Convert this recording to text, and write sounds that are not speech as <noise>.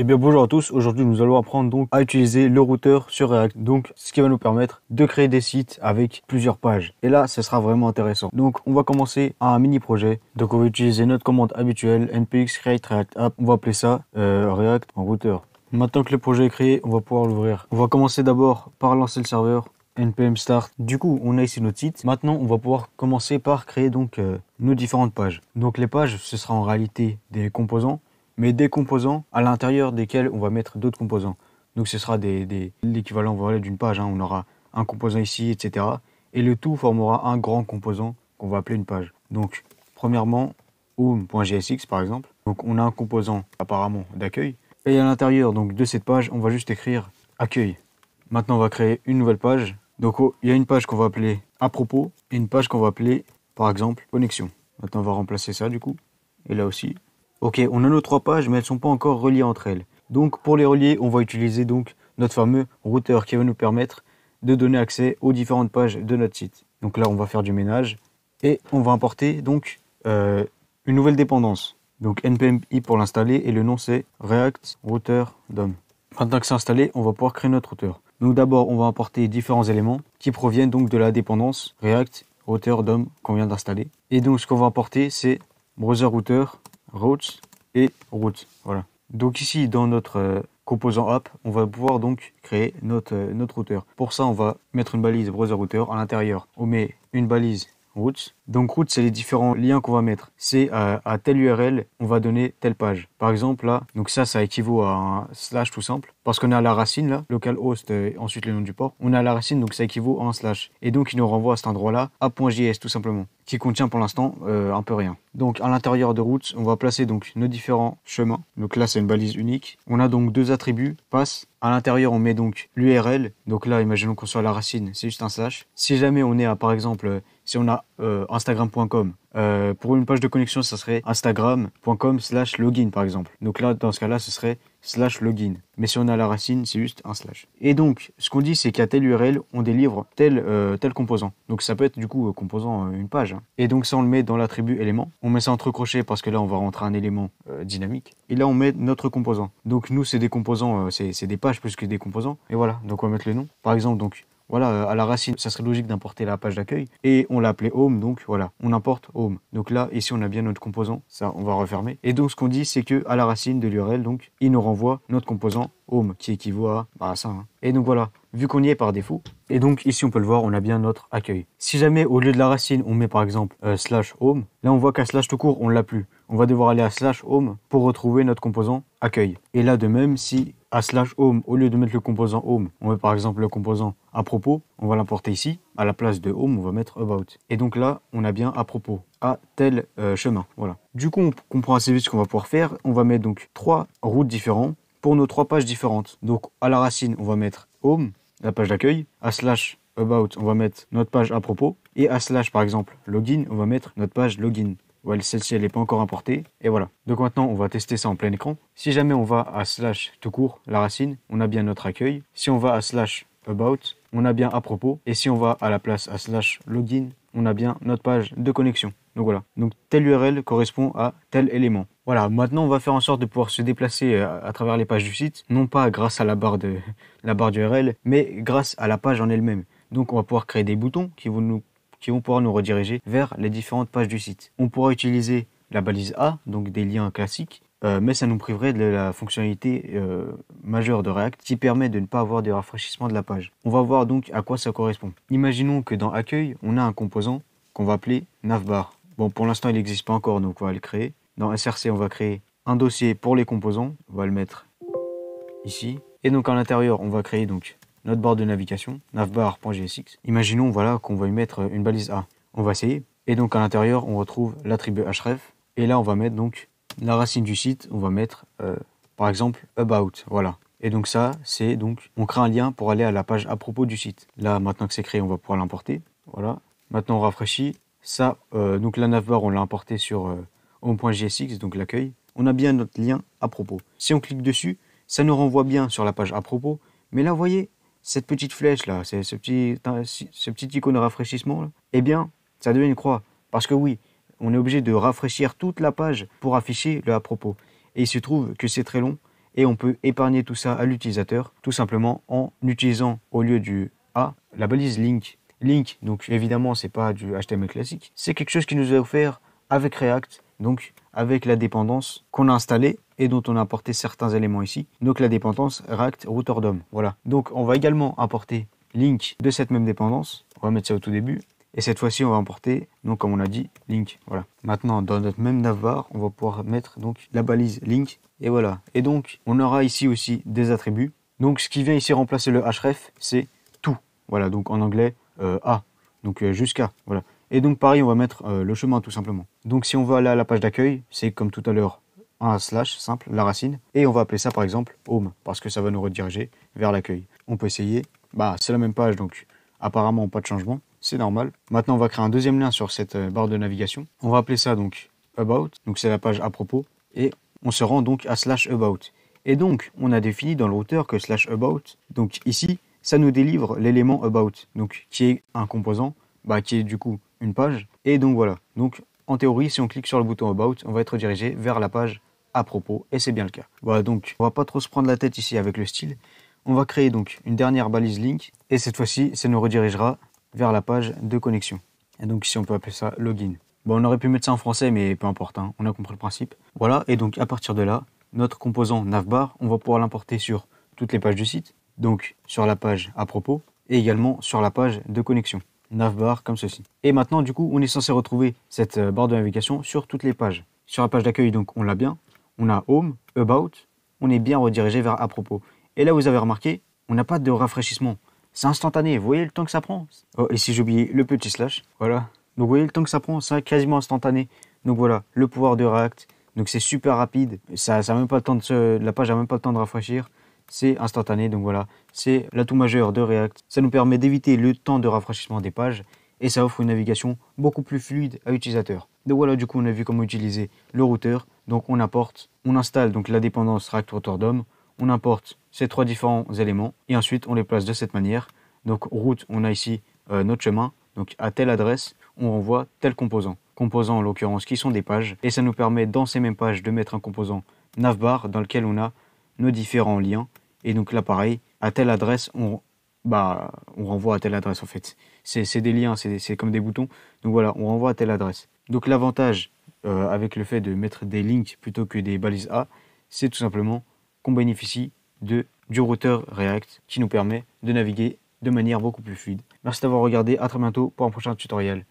Et eh bien bonjour à tous, aujourd'hui nous allons apprendre donc à utiliser le routeur sur React, donc ce qui va nous permettre de créer des sites avec plusieurs pages. Et là, ce sera vraiment intéressant. Donc on va commencer à un mini projet, donc on va utiliser notre commande habituelle npx create react app, on va appeler ça euh, React en routeur. Maintenant que le projet est créé, on va pouvoir l'ouvrir. On va commencer d'abord par lancer le serveur npm start. Du coup, on a ici notre site. Maintenant, on va pouvoir commencer par créer donc euh, nos différentes pages. Donc les pages, ce sera en réalité des composants mais des composants à l'intérieur desquels on va mettre d'autres composants. Donc ce sera des, l'équivalent voilà, d'une page, hein. on aura un composant ici, etc. Et le tout formera un grand composant qu'on va appeler une page. Donc premièrement, home.jsx par exemple. Donc on a un composant apparemment d'accueil. Et à l'intérieur donc de cette page, on va juste écrire accueil. Maintenant on va créer une nouvelle page. Donc oh, il y a une page qu'on va appeler à propos et une page qu'on va appeler par exemple connexion. Maintenant on va remplacer ça du coup. Et là aussi, Ok, on a nos trois pages, mais elles ne sont pas encore reliées entre elles. Donc pour les relier, on va utiliser donc notre fameux routeur qui va nous permettre de donner accès aux différentes pages de notre site. Donc là, on va faire du ménage et on va importer donc euh, une nouvelle dépendance. Donc i pour l'installer et le nom c'est React Router DOM. Maintenant que c'est installé, on va pouvoir créer notre routeur. Donc d'abord, on va importer différents éléments qui proviennent donc de la dépendance React Router DOM qu'on vient d'installer. Et donc ce qu'on va importer, c'est browser router routes et routes. Voilà. Donc ici, dans notre euh, composant app, on va pouvoir donc créer notre, euh, notre routeur. Pour ça, on va mettre une balise browser router à l'intérieur. On met une balise routes. Donc routes, c'est les différents liens qu'on va mettre. C'est à telle URL, on va donner telle page. Par exemple, là, donc ça, ça équivaut à un slash tout simple. Parce qu'on a la racine, là, localhost, host, euh, ensuite le nom du port. On a la racine, donc ça équivaut à un slash. Et donc, il nous renvoie à cet endroit-là, à tout simplement. Qui contient pour l'instant euh, un peu rien. Donc, à l'intérieur de routes, on va placer donc nos différents chemins. Donc là, c'est une balise unique. On a donc deux attributs, pass. À l'intérieur, on met donc l'URL. Donc là, imaginons qu'on soit à la racine, c'est juste un slash. Si jamais on est à, par exemple, si on a euh, Instagram.com. Euh, pour une page de connexion, ça serait Instagram.com slash login par exemple. Donc là, dans ce cas-là, ce serait slash login. Mais si on a la racine, c'est juste un slash. Et donc, ce qu'on dit, c'est qu'à telle URL, on délivre tel, euh, tel composant. Donc ça peut être du coup composant une page. Hein. Et donc ça, on le met dans l'attribut élément. On met ça entre crochets parce que là, on va rentrer un élément dynamique. Et là, on met notre composant. Donc nous, c'est des composants, c'est des pages plus que des composants. Et voilà, donc on va mettre le nom. Par exemple, donc voilà, euh, à la racine, ça serait logique d'importer la page d'accueil. Et on l'a appelé home, donc voilà, on importe home. Donc là, ici, on a bien notre composant. Ça, on va refermer. Et donc, ce qu'on dit, c'est que à la racine de l'URL, donc, il nous renvoie notre composant home, qui équivaut à bah, ça. Hein. Et donc voilà, vu qu'on y est par défaut. Et donc ici, on peut le voir, on a bien notre accueil. Si jamais au lieu de la racine, on met par exemple euh, slash home, là on voit qu'à slash tout court, on l'a plus. On va devoir aller à slash home pour retrouver notre composant accueil. Et là de même, si a slash home, au lieu de mettre le composant home, on met par exemple le composant à propos, on va l'importer ici. À la place de home, on va mettre about. Et donc là, on a bien à propos, à tel euh, chemin. Voilà. Du coup, on comprend assez vite ce qu'on va pouvoir faire. On va mettre donc trois routes différentes pour nos trois pages différentes. Donc à la racine, on va mettre home, la page d'accueil, à slash about, on va mettre notre page à propos, et à slash par exemple login, on va mettre notre page login. Ouais, celle-ci, elle n'est pas encore importée. Et voilà. Donc maintenant, on va tester ça en plein écran. Si jamais on va à slash tout court, la racine, on a bien notre accueil. Si on va à slash about, on a bien à propos. Et si on va à la place à slash login, on a bien notre page de connexion. Donc voilà. Donc telle URL correspond à tel élément. Voilà, maintenant on va faire en sorte de pouvoir se déplacer euh, à travers les pages du site, non pas grâce à la barre de <laughs> la barre d'URL, mais grâce à la page en elle-même. Donc on va pouvoir créer des boutons qui vont nous qui vont pouvoir nous rediriger vers les différentes pages du site. On pourra utiliser la balise A, donc des liens classiques, euh, mais ça nous priverait de la fonctionnalité euh, majeure de React qui permet de ne pas avoir de rafraîchissement de la page. On va voir donc à quoi ça correspond. Imaginons que dans Accueil, on a un composant qu'on va appeler navbar. Bon, pour l'instant, il n'existe pas encore, donc on va le créer. Dans SRC, on va créer un dossier pour les composants. On va le mettre ici. Et donc à l'intérieur, on va créer donc notre barre de navigation, navbar.jsx. Imaginons voilà qu'on va y mettre une balise A. On va essayer. Et donc à l'intérieur, on retrouve l'attribut href. Et là, on va mettre donc la racine du site. On va mettre euh, par exemple about. Voilà. Et donc ça, c'est donc on crée un lien pour aller à la page à propos du site. Là, maintenant que c'est créé, on va pouvoir l'importer. Voilà. Maintenant, on rafraîchit. Ça, euh, donc la navbar, on l'a importé sur euh, home.jsx, donc l'accueil. On a bien notre lien à propos. Si on clique dessus, ça nous renvoie bien sur la page à propos. Mais là, vous voyez, cette petite flèche là, c'est ce petit, ce petit icône rafraîchissement, là, eh bien, ça devient une croix. Parce que oui, on est obligé de rafraîchir toute la page pour afficher le à propos. Et il se trouve que c'est très long et on peut épargner tout ça à l'utilisateur tout simplement en utilisant au lieu du A la balise link. Link, donc évidemment, c'est pas du HTML classique, c'est quelque chose qui nous a offert avec React, donc avec la dépendance qu'on a installée et dont on a apporté certains éléments ici. Donc la dépendance React router DOM. Voilà. Donc on va également apporter link de cette même dépendance. On va mettre ça au tout début. Et cette fois-ci, on va importer, donc comme on a dit, link. Voilà. Maintenant, dans notre même navbar, on va pouvoir mettre donc la balise link. Et voilà. Et donc, on aura ici aussi des attributs. Donc, ce qui vient ici remplacer le href, c'est tout. Voilà. Donc, en anglais, euh, a. Donc, euh, jusqu'à. Voilà. Et donc pareil, on va mettre euh, le chemin tout simplement. Donc si on veut aller à la page d'accueil, c'est comme tout à l'heure un slash simple, la racine, et on va appeler ça par exemple home, parce que ça va nous rediriger vers l'accueil. On peut essayer, bah c'est la même page, donc apparemment pas de changement, c'est normal. Maintenant on va créer un deuxième lien sur cette euh, barre de navigation. On va appeler ça donc about, donc c'est la page à propos, et on se rend donc à slash about. Et donc on a défini dans le routeur que slash about, donc ici, ça nous délivre l'élément about, donc qui est un composant, bah, qui est du coup une page. Et donc voilà. Donc en théorie, si on clique sur le bouton About, on va être dirigé vers la page à propos, et c'est bien le cas. Voilà, donc on va pas trop se prendre la tête ici avec le style. On va créer donc une dernière balise link, et cette fois-ci, ça nous redirigera vers la page de connexion. Et donc si on peut appeler ça login. Bon, on aurait pu mettre ça en français, mais peu importe, hein. on a compris le principe. Voilà, et donc à partir de là, notre composant navbar, on va pouvoir l'importer sur toutes les pages du site, donc sur la page à propos, et également sur la page de connexion. 9 barres comme ceci. Et maintenant, du coup, on est censé retrouver cette euh, barre de navigation sur toutes les pages. Sur la page d'accueil, donc, on l'a bien. On a Home, About. On est bien redirigé vers À propos. Et là, vous avez remarqué, on n'a pas de rafraîchissement. C'est instantané. Vous voyez le temps que ça prend oh, et si j'ai le petit slash, voilà. Donc, vous voyez le temps que ça prend, c'est quasiment instantané. Donc voilà, le pouvoir de React. Donc c'est super rapide. Ça, ça même pas le temps de la page n'a même pas le temps de rafraîchir c'est instantané, donc voilà, c'est l'atout majeur de React. Ça nous permet d'éviter le temps de rafraîchissement des pages et ça offre une navigation beaucoup plus fluide à l'utilisateur. Donc voilà, du coup, on a vu comment utiliser le routeur. Donc on importe, on installe donc la dépendance React Router DOM, on importe ces trois différents éléments et ensuite on les place de cette manière. Donc route, on a ici euh, notre chemin, donc à telle adresse, on renvoie tel composant. Composants en l'occurrence qui sont des pages et ça nous permet dans ces mêmes pages de mettre un composant navbar dans lequel on a nos différents liens. Et donc l'appareil à telle adresse, on, bah, on renvoie à telle adresse en fait. C'est des liens, c'est comme des boutons. Donc voilà, on renvoie à telle adresse. Donc l'avantage euh, avec le fait de mettre des links plutôt que des balises A, c'est tout simplement qu'on bénéficie de, du routeur React qui nous permet de naviguer de manière beaucoup plus fluide. Merci d'avoir regardé, à très bientôt pour un prochain tutoriel.